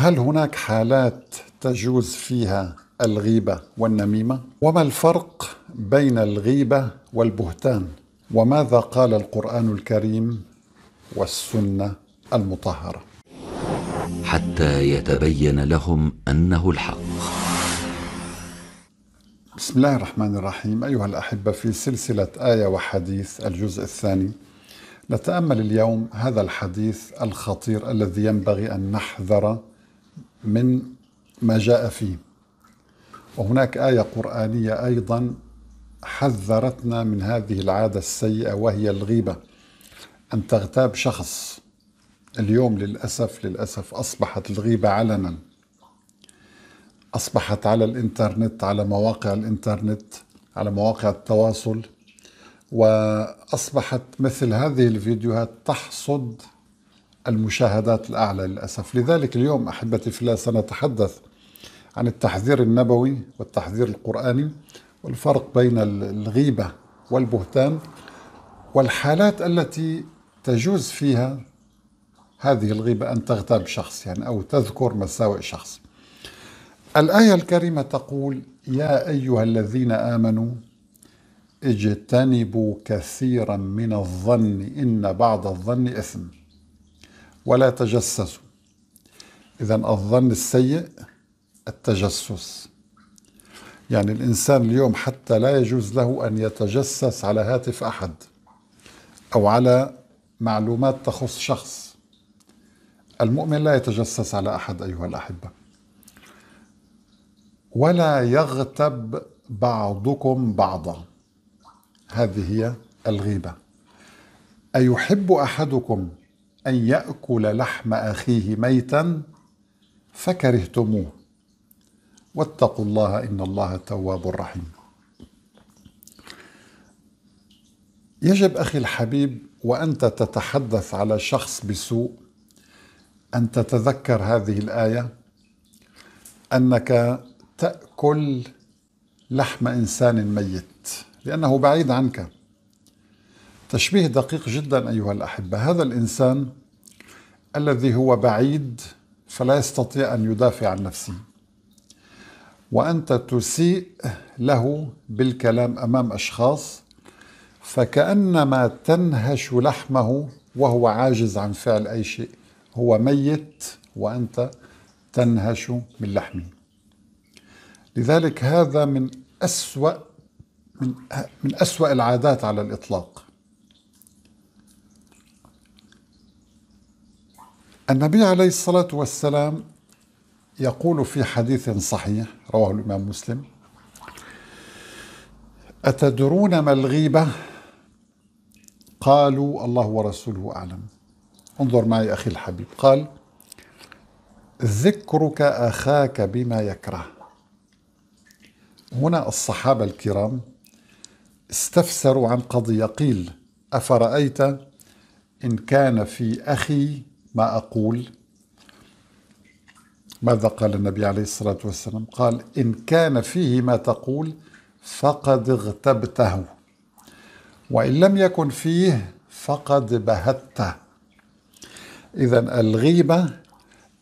هل هناك حالات تجوز فيها الغيبه والنميمه وما الفرق بين الغيبه والبهتان وماذا قال القران الكريم والسنه المطهره حتى يتبين لهم انه الحق بسم الله الرحمن الرحيم أيها الأحبة في سلسلة آية وحديث الجزء الثاني نتأمل اليوم هذا الحديث الخطير الذي ينبغي أن نحذر من ما جاء فيه وهناك آية قرآنية أيضا حذرتنا من هذه العادة السيئة وهي الغيبة أن تغتاب شخص اليوم للأسف للأسف أصبحت الغيبة علنا أصبحت على الإنترنت على مواقع الإنترنت على مواقع التواصل وأصبحت مثل هذه الفيديوهات تحصد المشاهدات الأعلى للأسف لذلك اليوم أحبتي في الله سنتحدث عن التحذير النبوي والتحذير القرآني والفرق بين الغيبة والبهتان والحالات التي تجوز فيها هذه الغيبة أن تغتاب شخص يعني أو تذكر مساوئ شخص الآية الكريمة تقول يا أيها الذين آمنوا اجتنبوا كثيرا من الظن إن بعض الظن إثم ولا تجسسوا إذا الظن السيء التجسس يعني الإنسان اليوم حتى لا يجوز له أن يتجسس على هاتف أحد أو على معلومات تخص شخص المؤمن لا يتجسس على أحد أيها الأحبة ولا يغتب بعضكم بعضا هذه هي الغيبة أيحب أحدكم أن يأكل لحم أخيه ميتا فكرهتموه واتقوا الله إن الله تواب رحيم يجب أخي الحبيب وأنت تتحدث على شخص بسوء أن تتذكر هذه الآية أنك تأكل لحم إنسان ميت لأنه بعيد عنك تشبيه دقيق جدا أيها الأحبة هذا الإنسان الذي هو بعيد فلا يستطيع أن يدافع عن نفسه وأنت تسيء له بالكلام أمام أشخاص فكأنما تنهش لحمه وهو عاجز عن فعل أي شيء هو ميت وأنت تنهش من لحمه لذلك هذا من أسوأ من, من أسوأ العادات على الإطلاق النبي عليه الصلاة والسلام يقول في حديث صحيح رواه الإمام مسلم أتدرون ما الغيبة؟ قالوا الله ورسوله أعلم انظر معي أخي الحبيب قال ذكرك أخاك بما يكره هنا الصحابة الكرام استفسروا عن قضية قيل أفرأيت إن كان في أخي ما أقول ماذا قال النبي عليه الصلاة والسلام قال إن كان فيه ما تقول فقد اغتبته وإن لم يكن فيه فقد بهته إذا الغيبة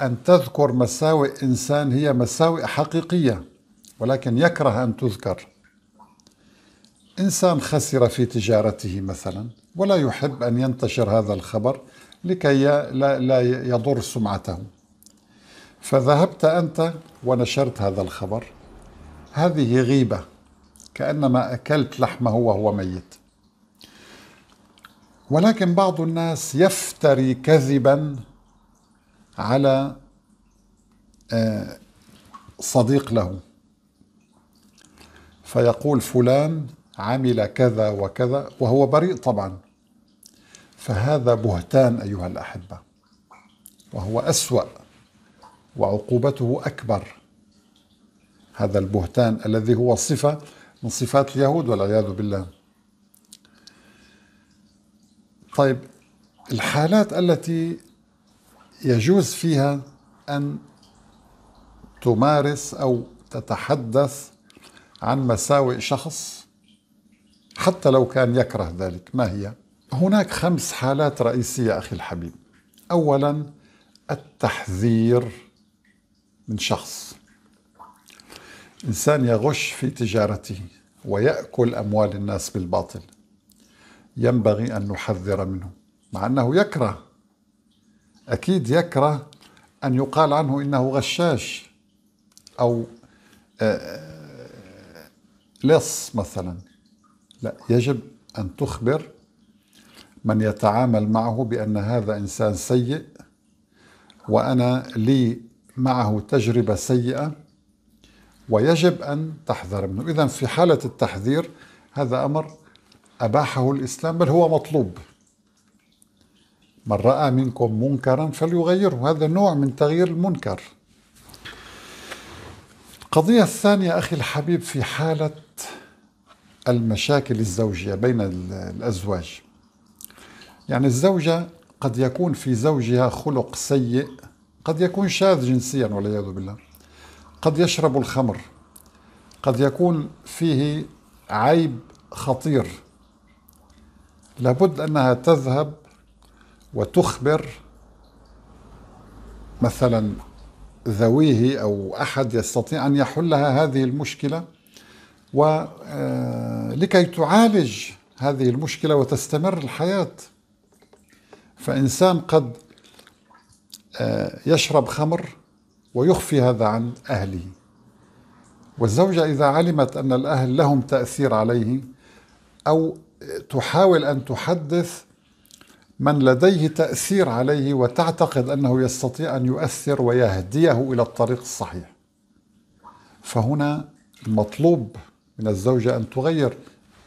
أن تذكر مساوئ إنسان هي مساوئ حقيقية ولكن يكره أن تذكر إنسان خسر في تجارته مثلا ولا يحب أن ينتشر هذا الخبر لكي لا يضر سمعته فذهبت أنت ونشرت هذا الخبر هذه غيبة كأنما أكلت لحمه وهو ميت ولكن بعض الناس يفتري كذبا على آه، صديق له فيقول فلان عمل كذا وكذا وهو بريء طبعا فهذا بهتان أيها الأحبة وهو أسوأ وعقوبته أكبر هذا البهتان الذي هو صفة من صفات اليهود والعياذ بالله طيب الحالات التي يجوز فيها أن تمارس أو تتحدث عن مساوئ شخص حتى لو كان يكره ذلك ما هي؟ هناك خمس حالات رئيسية أخي الحبيب أولا التحذير من شخص إنسان يغش في تجارته ويأكل أموال الناس بالباطل ينبغي أن نحذر منه مع أنه يكره أكيد يكره أن يقال عنه إنه غشاش أو آه، آه، لص مثلا لا يجب أن تخبر من يتعامل معه بأن هذا إنسان سيء وأنا لي معه تجربة سيئة ويجب أن تحذر منه إذا في حالة التحذير هذا أمر أباحه الإسلام بل هو مطلوب من رأى منكم منكرا فليغيره هذا نوع من تغيير المنكر القضية الثانية أخي الحبيب في حالة المشاكل الزوجية بين الأزواج يعني الزوجة قد يكون في زوجها خلق سيء قد يكون شاذ جنسيا والعياذ بالله قد يشرب الخمر قد يكون فيه عيب خطير لابد أنها تذهب وتخبر مثلا ذويه أو أحد يستطيع أن يحلها هذه المشكلة ولكي آه، تعالج هذه المشكلة وتستمر الحياة فإنسان قد آه، يشرب خمر ويخفي هذا عن أهله والزوجة إذا علمت أن الأهل لهم تأثير عليه أو تحاول أن تحدث من لديه تأثير عليه وتعتقد أنه يستطيع أن يؤثر ويهديه إلى الطريق الصحيح فهنا المطلوب من الزوجة أن تغير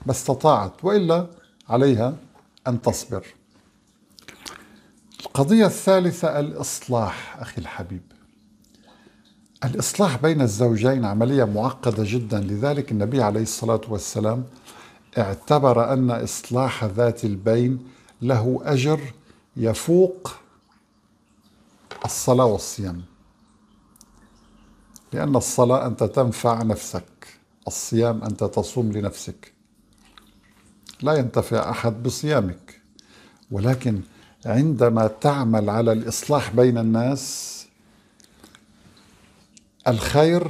ما استطاعت وإلا عليها أن تصبر القضية الثالثة الإصلاح أخي الحبيب الإصلاح بين الزوجين عملية معقدة جدا لذلك النبي عليه الصلاة والسلام اعتبر أن إصلاح ذات البين له أجر يفوق الصلاة والصيام لأن الصلاة أنت تنفع نفسك الصيام أنت تصوم لنفسك لا ينتفع أحد بصيامك ولكن عندما تعمل على الإصلاح بين الناس الخير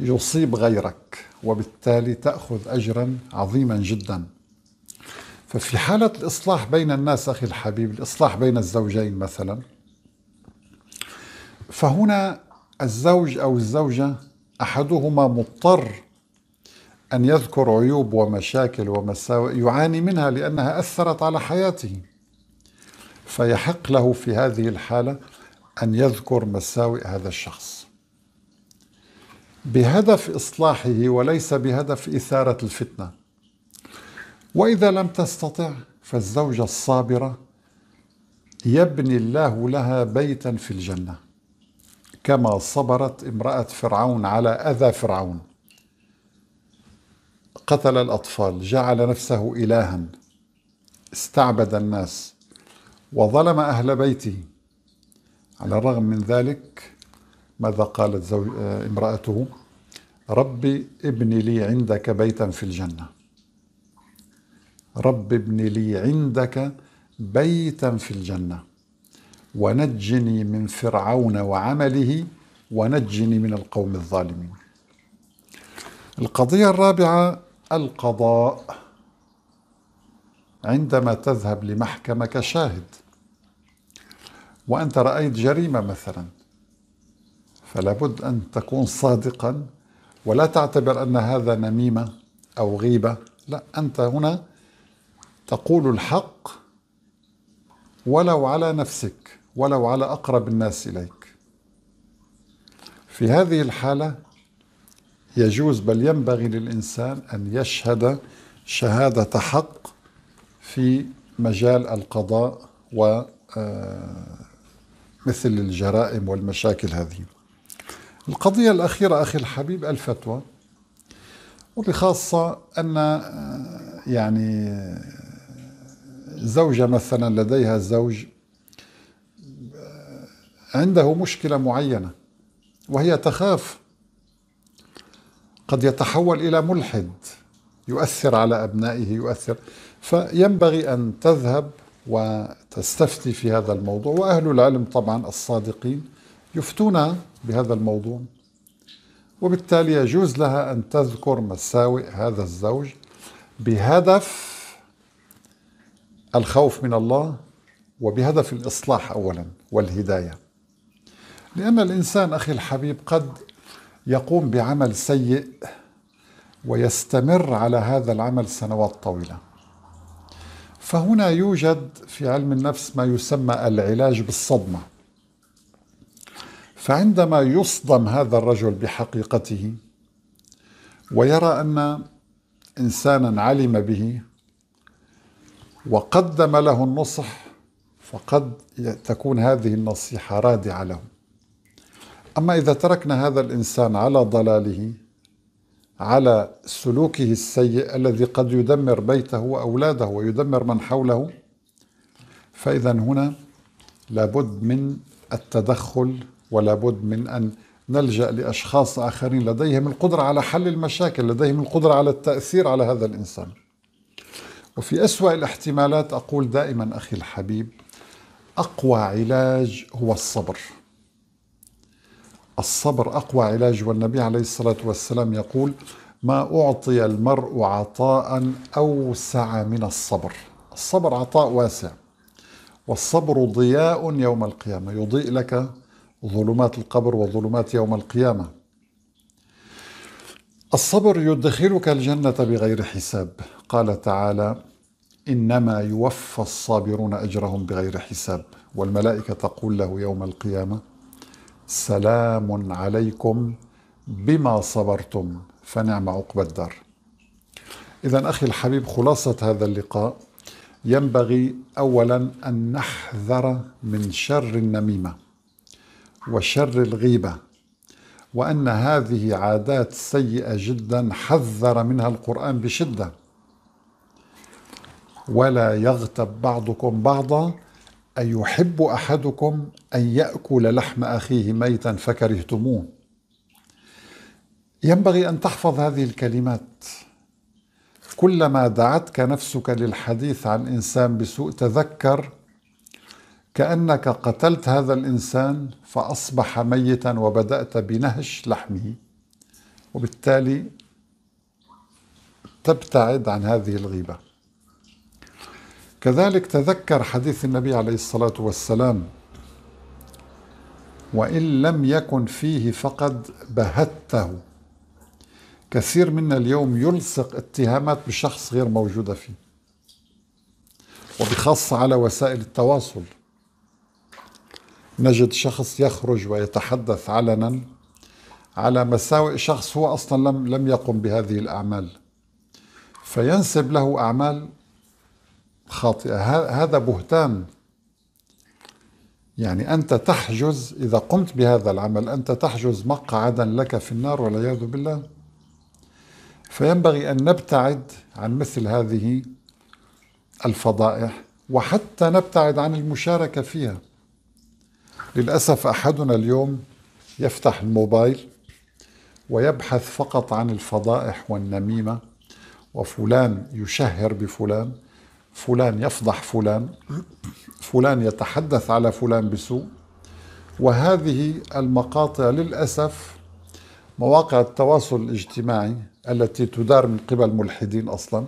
يصيب غيرك وبالتالي تأخذ أجرا عظيما جدا ففي حالة الإصلاح بين الناس أخي الحبيب الإصلاح بين الزوجين مثلا فهنا الزوج أو الزوجة أحدهما مضطر أن يذكر عيوب ومشاكل ومساوئ يعاني منها لأنها أثرت على حياته فيحق له في هذه الحالة أن يذكر مساوئ هذا الشخص بهدف إصلاحه وليس بهدف إثارة الفتنة وإذا لم تستطع فالزوجة الصابرة يبني الله لها بيتا في الجنة كما صبرت امرأة فرعون على أذى فرعون قتل الأطفال جعل نفسه إلها استعبد الناس وظلم أهل بيته على الرغم من ذلك ماذا قالت زوج آه، امرأته ربي ابني لي عندك بيتا في الجنة رب ابني لي عندك بيتا في الجنة ونجني من فرعون وعمله ونجني من القوم الظالمين القضية الرابعة القضاء عندما تذهب لمحكمة كشاهد وأنت رأيت جريمة مثلا فلا بد أن تكون صادقا ولا تعتبر أن هذا نميمة أو غيبة لا أنت هنا تقول الحق ولو على نفسك ولو على أقرب الناس إليك في هذه الحالة يجوز بل ينبغي للإنسان أن يشهد شهادة حق في مجال القضاء و آه، مثل الجرائم والمشاكل هذه القضية الأخيرة أخي الحبيب الفتوى وبخاصة أن آه، يعني آه، زوجة مثلا لديها زوج آه، عنده مشكلة معينة وهي تخاف قد يتحول إلى ملحد يؤثر على أبنائه يؤثر فينبغي أن تذهب وتستفتي في هذا الموضوع وأهل العلم طبعا الصادقين يفتون بهذا الموضوع وبالتالي يجوز لها أن تذكر مساوئ هذا الزوج بهدف الخوف من الله وبهدف الإصلاح أولا والهداية لأن الإنسان أخي الحبيب قد يقوم بعمل سيء ويستمر على هذا العمل سنوات طويله فهنا يوجد في علم النفس ما يسمى العلاج بالصدمه فعندما يصدم هذا الرجل بحقيقته ويرى ان انسانا علم به وقدم له النصح فقد تكون هذه النصيحه رادعه له اما اذا تركنا هذا الانسان على ضلاله على سلوكه السيء الذي قد يدمر بيته واولاده ويدمر من حوله فاذا هنا لابد من التدخل ولابد من ان نلجا لاشخاص اخرين لديهم القدره على حل المشاكل لديهم القدره على التاثير على هذا الانسان وفي اسوا الاحتمالات اقول دائما اخي الحبيب اقوى علاج هو الصبر الصبر أقوى علاج والنبي عليه الصلاة والسلام يقول ما أعطي المرء عطاء أوسع من الصبر الصبر عطاء واسع والصبر ضياء يوم القيامة يضيء لك ظلمات القبر وظلمات يوم القيامة الصبر يدخلك الجنة بغير حساب قال تعالى إنما يوفى الصابرون أجرهم بغير حساب والملائكة تقول له يوم القيامة سلام عليكم بما صبرتم فنعم عقبى الدار إذا أخي الحبيب خلاصة هذا اللقاء ينبغي أولا أن نحذر من شر النميمة وشر الغيبة وأن هذه عادات سيئة جدا حذر منها القرآن بشدة ولا يغتب بعضكم بعضا أيحب أحدكم أن يأكل لحم أخيه ميتا فكرهتموه ينبغي أن تحفظ هذه الكلمات كلما دعتك نفسك للحديث عن إنسان بسوء تذكر كأنك قتلت هذا الإنسان فأصبح ميتا وبدأت بنهش لحمه وبالتالي تبتعد عن هذه الغيبه كذلك تذكر حديث النبي عليه الصلاة والسلام وإن لم يكن فيه فقد بهته كثير منا اليوم يلصق اتهامات بشخص غير موجودة فيه وبخاصة على وسائل التواصل نجد شخص يخرج ويتحدث علنا على مساوئ شخص هو أصلا لم, لم يقم بهذه الأعمال فينسب له أعمال خاطئة هذا بهتان يعني أنت تحجز إذا قمت بهذا العمل أنت تحجز مقعدا لك في النار والعياذ بالله فينبغي أن نبتعد عن مثل هذه الفضائح وحتى نبتعد عن المشاركة فيها للأسف أحدنا اليوم يفتح الموبايل ويبحث فقط عن الفضائح والنميمة وفلان يشهر بفلان فلان يفضح فلان فلان يتحدث على فلان بسوء وهذه المقاطع للأسف مواقع التواصل الاجتماعي التي تدار من قبل ملحدين أصلا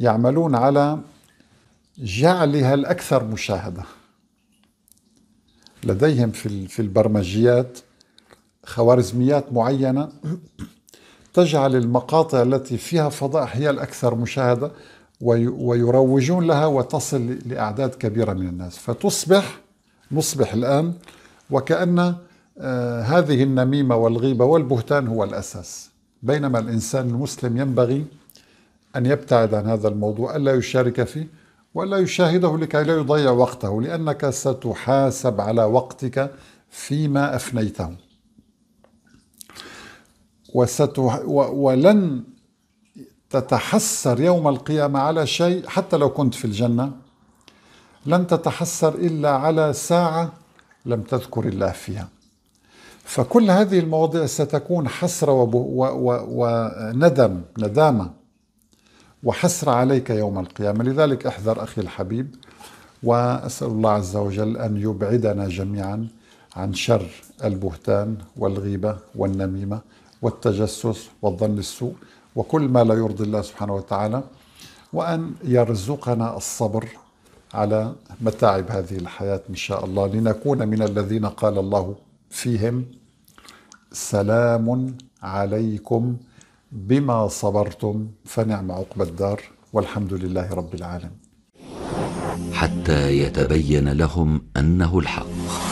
يعملون على جعلها الأكثر مشاهدة لديهم في في البرمجيات خوارزميات معينة تجعل المقاطع التي فيها فضاء هي الأكثر مشاهدة ويروجون لها وتصل لأعداد كبيرة من الناس فتصبح نصبح الآن وكأن آه، هذه النميمة والغيبة والبهتان هو الأساس بينما الإنسان المسلم ينبغي أن يبتعد عن هذا الموضوع ألا يشارك فيه ولا يشاهده لكي لا يضيع وقته لأنك ستحاسب على وقتك فيما أفنيته و... ولن تتحسر يوم القيامة على شيء حتى لو كنت في الجنة لن تتحسر إلا على ساعة لم تذكر الله فيها فكل هذه المواضيع ستكون حسرة وندم ندامة وحسرة عليك يوم القيامة لذلك احذر أخي الحبيب وأسأل الله عز وجل أن يبعدنا جميعا عن شر البهتان والغيبة والنميمة والتجسس والظن السوء وكل ما لا يرضي الله سبحانه وتعالى وأن يرزقنا الصبر على متاعب هذه الحياة إن شاء الله لنكون من الذين قال الله فيهم سلام عليكم بما صبرتم فنعم عقب الدار والحمد لله رب العالمين حتى يتبين لهم أنه الحق